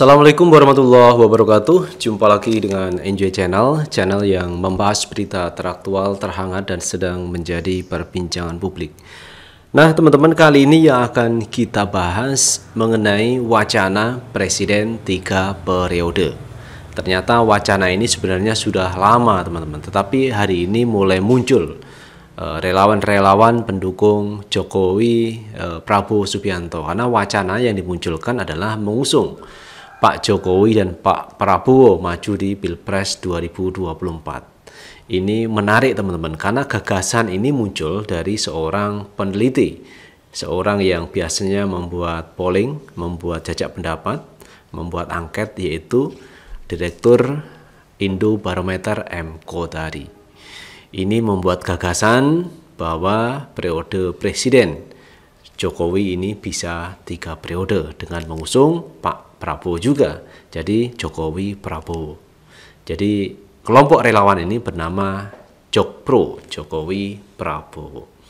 Assalamualaikum warahmatullahi wabarakatuh. Jumpa lagi dengan NJ Channel, channel yang membahas berita teraktual, terhangat dan sedang menjadi perbincangan publik. Nah, teman-teman, kali ini yang akan kita bahas mengenai wacana presiden 3 periode. Ternyata wacana ini sebenarnya sudah lama, teman-teman, tetapi hari ini mulai muncul eh, relawan-relawan pendukung Jokowi eh, Prabowo Subianto karena wacana yang dimunculkan adalah mengusung Pak Jokowi dan Pak Prabowo maju di Pilpres 2024. Ini menarik teman-teman karena gagasan ini muncul dari seorang peneliti, seorang yang biasanya membuat polling, membuat jajak pendapat, membuat angket yaitu Direktur Indo Barometer M. Kodari. Ini membuat gagasan bahwa periode presiden Jokowi ini bisa tiga periode dengan mengusung Pak Prabowo juga. Jadi Jokowi Prabowo. Jadi kelompok relawan ini bernama Jokpro, Jokowi Prabowo.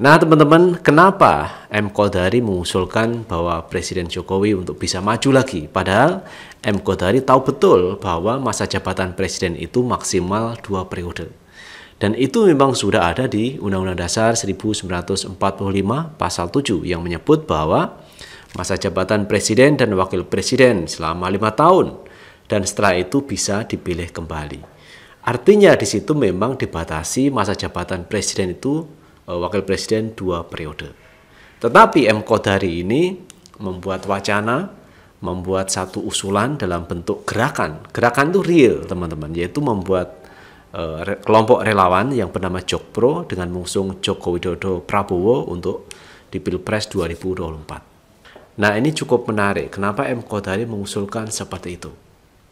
Nah teman-teman, kenapa M. Kodari mengusulkan bahwa Presiden Jokowi untuk bisa maju lagi? Padahal M. Kodari tahu betul bahwa masa jabatan Presiden itu maksimal dua periode. Dan itu memang sudah ada di Undang-Undang Dasar 1945 Pasal 7 yang menyebut bahwa masa jabatan presiden dan wakil presiden selama lima tahun dan setelah itu bisa dipilih kembali. Artinya di situ memang dibatasi masa jabatan presiden itu eh, wakil presiden dua periode. Tetapi M. Kodari ini membuat wacana, membuat satu usulan dalam bentuk gerakan. Gerakan itu real teman-teman, yaitu membuat eh, kelompok relawan yang bernama Jokpro dengan mengusung Joko Widodo Prabowo untuk di Pilpres 2024. Nah ini cukup menarik, kenapa M. Kodari mengusulkan seperti itu?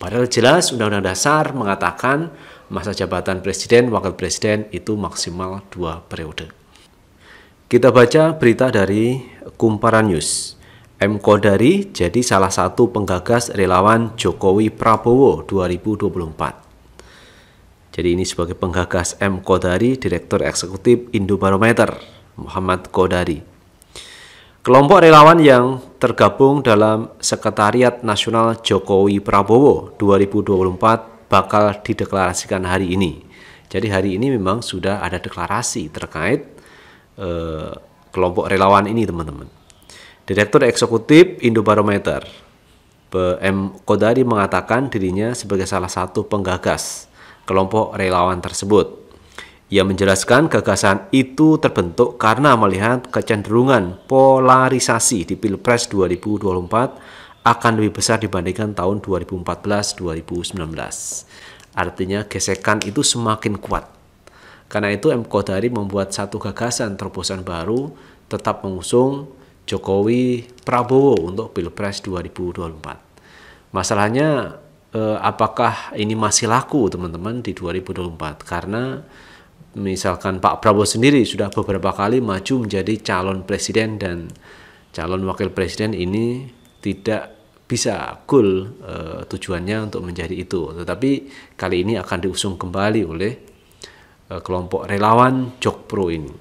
Padahal jelas Undang-Undang Dasar mengatakan masa jabatan presiden, wakil presiden itu maksimal dua periode. Kita baca berita dari Kumparan News. M. Kodari jadi salah satu penggagas relawan Jokowi Prabowo 2024. Jadi ini sebagai penggagas M. Kodari, Direktur Eksekutif Indobarometer, Muhammad Kodari. Kelompok relawan yang tergabung dalam Sekretariat Nasional Jokowi Prabowo 2024 bakal dideklarasikan hari ini. Jadi hari ini memang sudah ada deklarasi terkait eh, kelompok relawan ini teman-teman. Direktur Eksekutif Indobarometer M. Kodari mengatakan dirinya sebagai salah satu penggagas kelompok relawan tersebut. Ia menjelaskan gagasan itu terbentuk karena melihat kecenderungan polarisasi di Pilpres 2024 akan lebih besar dibandingkan tahun 2014-2019. Artinya gesekan itu semakin kuat. Karena itu M. Kodari membuat satu gagasan terobosan baru tetap mengusung Jokowi Prabowo untuk Pilpres 2024. Masalahnya eh, apakah ini masih laku teman-teman di 2024 karena misalkan Pak Prabowo sendiri sudah beberapa kali maju menjadi calon presiden dan calon wakil presiden ini tidak bisa goal e, tujuannya untuk menjadi itu. Tetapi kali ini akan diusung kembali oleh e, kelompok relawan Jokpro ini.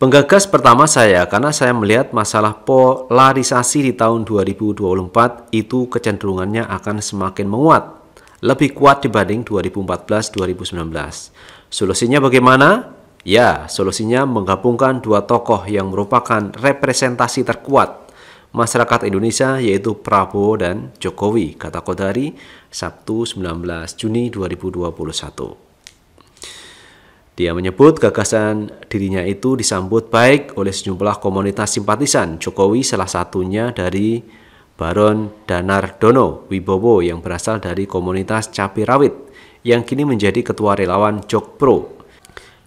Penggagas pertama saya karena saya melihat masalah polarisasi di tahun 2024 itu kecenderungannya akan semakin menguat, lebih kuat dibanding 2014-2019. Solusinya bagaimana? Ya, solusinya menggabungkan dua tokoh yang merupakan representasi terkuat masyarakat Indonesia yaitu Prabowo dan Jokowi, kata Kodari, Sabtu 19 Juni 2021. Dia menyebut gagasan dirinya itu disambut baik oleh sejumlah komunitas simpatisan Jokowi salah satunya dari Baron Danardono Wibowo yang berasal dari komunitas Capi Rawit yang kini menjadi ketua relawan Jokpro.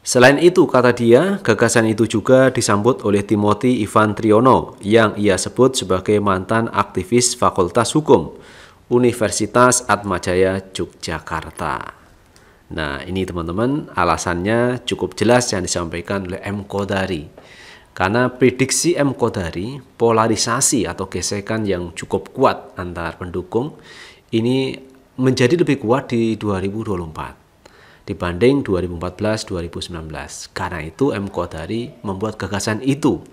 Selain itu, kata dia, gagasan itu juga disambut oleh Timothy Ivan Triono yang ia sebut sebagai mantan aktivis Fakultas Hukum Universitas Atmajaya Yogyakarta. Nah, ini teman-teman, alasannya cukup jelas yang disampaikan oleh M. Kodari. Karena prediksi M. Kodari, polarisasi atau gesekan yang cukup kuat antar pendukung, ini menjadi lebih kuat di 2024 dibanding 2014-2019. Karena itu M. Kodari membuat gagasan itu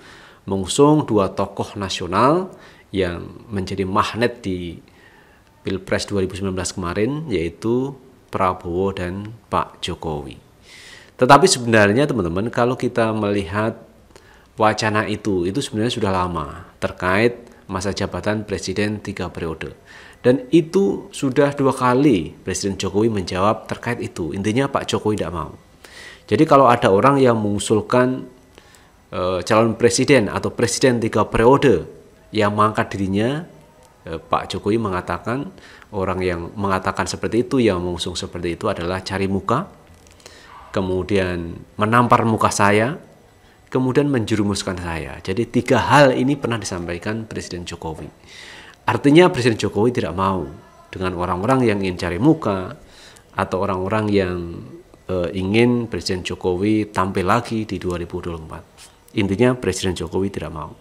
mengusung dua tokoh nasional yang menjadi magnet di Pilpres 2019 kemarin yaitu Prabowo dan Pak Jokowi. Tetapi sebenarnya teman-teman kalau kita melihat wacana itu itu sebenarnya sudah lama terkait masa jabatan presiden tiga periode. Dan itu sudah dua kali Presiden Jokowi menjawab terkait itu. Intinya Pak Jokowi tidak mau. Jadi kalau ada orang yang mengusulkan e, calon presiden atau presiden tiga periode yang mengangkat dirinya, e, Pak Jokowi mengatakan orang yang mengatakan seperti itu, yang mengusung seperti itu adalah cari muka, kemudian menampar muka saya, kemudian menjurumuskan saya. Jadi tiga hal ini pernah disampaikan Presiden Jokowi. Artinya Presiden Jokowi tidak mau dengan orang-orang yang ingin cari muka atau orang-orang yang uh, ingin Presiden Jokowi tampil lagi di 2024. Intinya Presiden Jokowi tidak mau.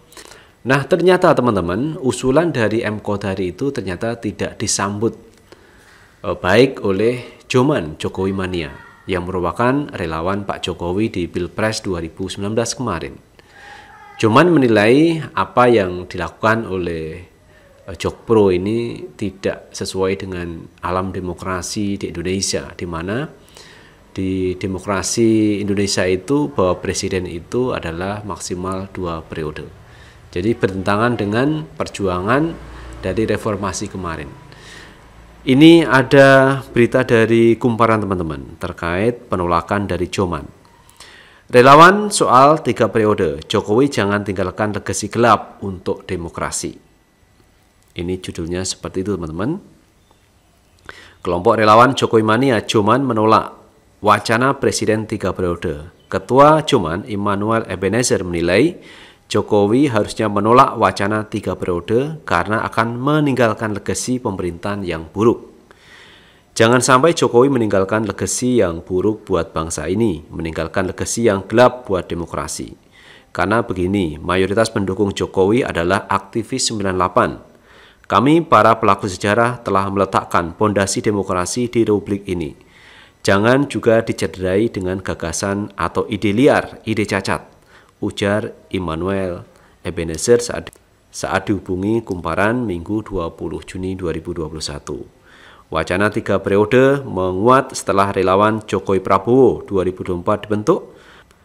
Nah ternyata teman-teman usulan dari M. Kodari itu ternyata tidak disambut uh, baik oleh Joman Jokowi Mania yang merupakan relawan Pak Jokowi di Pilpres 2019 kemarin. Joman menilai apa yang dilakukan oleh Eh, Jokpro ini tidak sesuai dengan alam demokrasi di Indonesia, di mana di demokrasi Indonesia itu bahwa presiden itu adalah maksimal dua periode. Jadi bertentangan dengan perjuangan dari reformasi kemarin. Ini ada berita dari kumparan teman-teman terkait penolakan dari Joman. Relawan soal tiga periode, Jokowi jangan tinggalkan legasi gelap untuk demokrasi. Ini judulnya seperti itu teman-teman. Kelompok relawan Jokowi Mania Cuman menolak wacana Presiden tiga periode. Ketua Cuman Immanuel Ebenezer menilai Jokowi harusnya menolak wacana tiga periode karena akan meninggalkan legasi pemerintahan yang buruk. Jangan sampai Jokowi meninggalkan legasi yang buruk buat bangsa ini, meninggalkan legasi yang gelap buat demokrasi. Karena begini, mayoritas pendukung Jokowi adalah aktivis 98 kami, para pelaku sejarah, telah meletakkan pondasi demokrasi di republik ini. Jangan juga dicederai dengan gagasan atau ide liar, ide cacat, ujar Immanuel Ebenezer saat, saat dihubungi kumparan Minggu 20 Juni 2021. Wacana tiga periode menguat setelah relawan Jokowi Prabowo 2024 dibentuk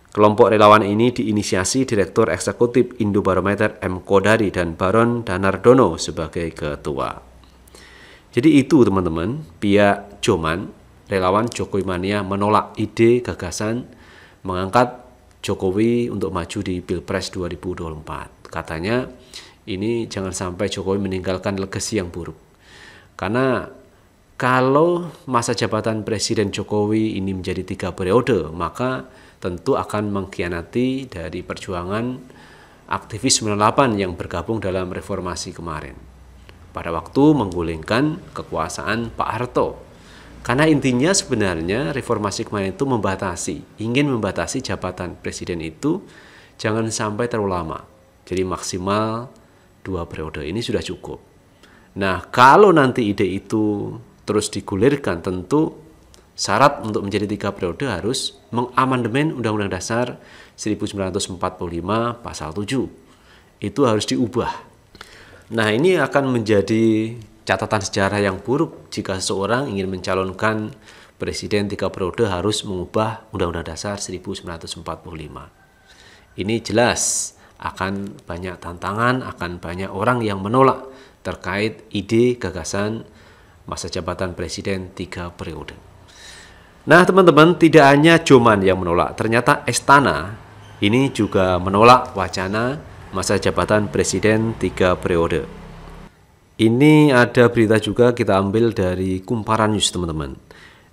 Kelompok relawan ini diinisiasi Direktur Eksekutif Indobarometer M. Kodari dan Baron Danardono sebagai ketua. Jadi itu teman-teman, pihak Joman, relawan Jokowi Mania menolak ide gagasan mengangkat Jokowi untuk maju di Pilpres 2024. Katanya ini jangan sampai Jokowi meninggalkan legasi yang buruk. Karena kalau masa jabatan Presiden Jokowi ini menjadi tiga periode, maka tentu akan mengkhianati dari perjuangan aktivis 98 yang bergabung dalam reformasi kemarin. Pada waktu menggulingkan kekuasaan Pak Harto. Karena intinya sebenarnya reformasi kemarin itu membatasi, ingin membatasi jabatan presiden itu jangan sampai terlalu lama. Jadi maksimal dua periode ini sudah cukup. Nah, kalau nanti ide itu terus digulirkan tentu syarat untuk menjadi tiga periode harus mengamandemen Undang-Undang Dasar 1945 pasal 7. Itu harus diubah. Nah, ini akan menjadi catatan sejarah yang buruk jika seseorang ingin mencalonkan presiden tiga periode harus mengubah Undang-Undang Dasar 1945. Ini jelas akan banyak tantangan, akan banyak orang yang menolak terkait ide gagasan masa jabatan presiden tiga periode. Nah, teman-teman, tidak hanya Joman yang menolak. Ternyata Estana ini juga menolak wacana masa jabatan presiden tiga periode. Ini ada berita juga kita ambil dari Kumparan News, teman-teman.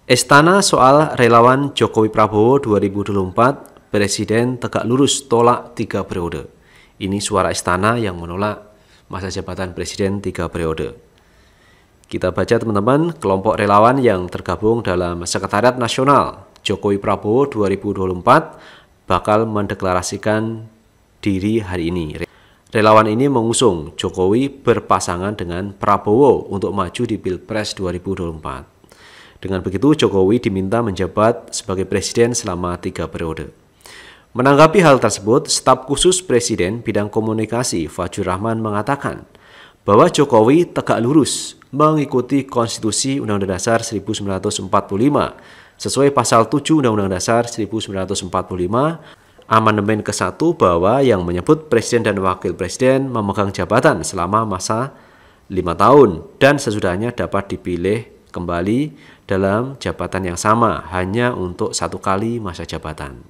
Istana soal relawan Jokowi Prabowo 2024, Presiden tegak lurus tolak tiga periode. Ini suara istana yang menolak masa jabatan Presiden tiga periode. Kita baca teman-teman, kelompok relawan yang tergabung dalam Sekretariat Nasional Jokowi Prabowo 2024 bakal mendeklarasikan diri hari ini. Relawan ini mengusung Jokowi berpasangan dengan Prabowo untuk maju di Pilpres 2024. Dengan begitu, Jokowi diminta menjabat sebagai presiden selama tiga periode. Menanggapi hal tersebut, staf khusus Presiden Bidang Komunikasi Fajur Rahman mengatakan bahwa Jokowi tegak lurus mengikuti Konstitusi Undang-Undang Dasar 1945. Sesuai pasal 7 Undang-Undang Dasar 1945, amandemen ke-1 bahwa yang menyebut presiden dan wakil presiden memegang jabatan selama masa 5 tahun dan sesudahnya dapat dipilih kembali dalam jabatan yang sama hanya untuk satu kali masa jabatan.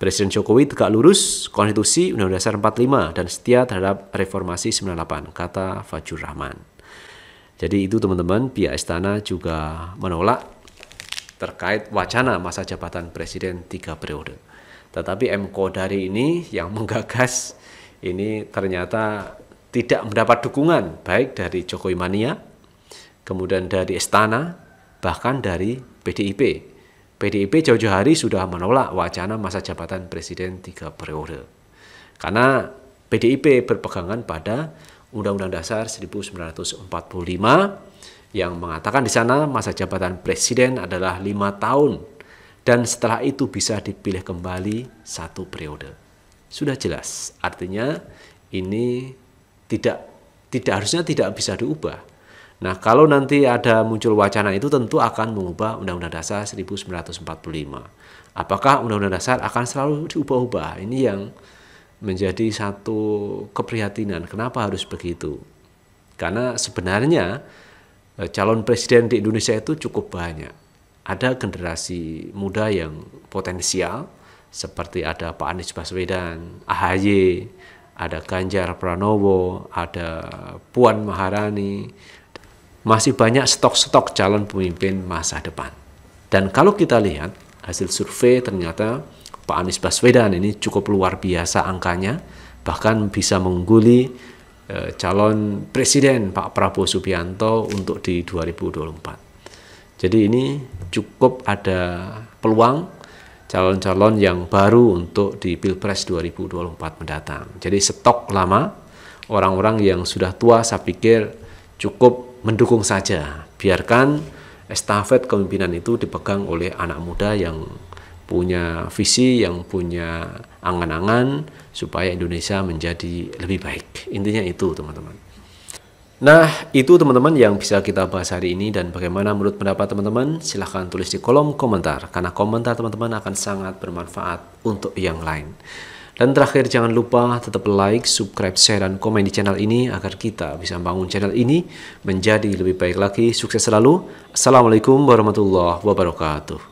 Presiden Jokowi tegak lurus konstitusi Undang-Undang Dasar 45 dan setia terhadap reformasi 98, kata Fajur Rahman. Jadi itu teman-teman pihak istana juga menolak terkait wacana masa jabatan presiden tiga periode. Tetapi MKO dari ini yang menggagas ini ternyata tidak mendapat dukungan baik dari Jokowi Mania, kemudian dari Istana, bahkan dari PDIP. PDIP jauh-jauh hari sudah menolak wacana masa jabatan presiden tiga periode. Karena PDIP berpegangan pada Undang-Undang Dasar 1945 yang mengatakan di sana masa jabatan presiden adalah lima tahun dan setelah itu bisa dipilih kembali satu periode. Sudah jelas, artinya ini tidak tidak harusnya tidak bisa diubah. Nah, kalau nanti ada muncul wacana itu tentu akan mengubah Undang-Undang Dasar 1945. Apakah Undang-Undang Dasar akan selalu diubah-ubah? Ini yang menjadi satu keprihatinan. Kenapa harus begitu? Karena sebenarnya eh, calon presiden di Indonesia itu cukup banyak. Ada generasi muda yang potensial seperti ada Pak Anies Baswedan, AHY, ada Ganjar Pranowo, ada Puan Maharani. Masih banyak stok-stok calon pemimpin masa depan. Dan kalau kita lihat hasil survei ternyata Pak Anies Baswedan ini cukup luar biasa angkanya, bahkan bisa mengguli eh, calon presiden Pak Prabowo Subianto untuk di 2024. Jadi ini cukup ada peluang calon-calon yang baru untuk di Pilpres 2024 mendatang. Jadi stok lama orang-orang yang sudah tua saya pikir cukup mendukung saja. Biarkan estafet kepemimpinan itu dipegang oleh anak muda yang punya visi, yang punya angan-angan supaya Indonesia menjadi lebih baik. Intinya itu, teman-teman. Nah, itu teman-teman yang bisa kita bahas hari ini dan bagaimana menurut pendapat teman-teman? Silahkan tulis di kolom komentar karena komentar teman-teman akan sangat bermanfaat untuk yang lain. Dan terakhir jangan lupa tetap like, subscribe, share, dan komen di channel ini agar kita bisa bangun channel ini menjadi lebih baik lagi. Sukses selalu. Assalamualaikum warahmatullahi wabarakatuh.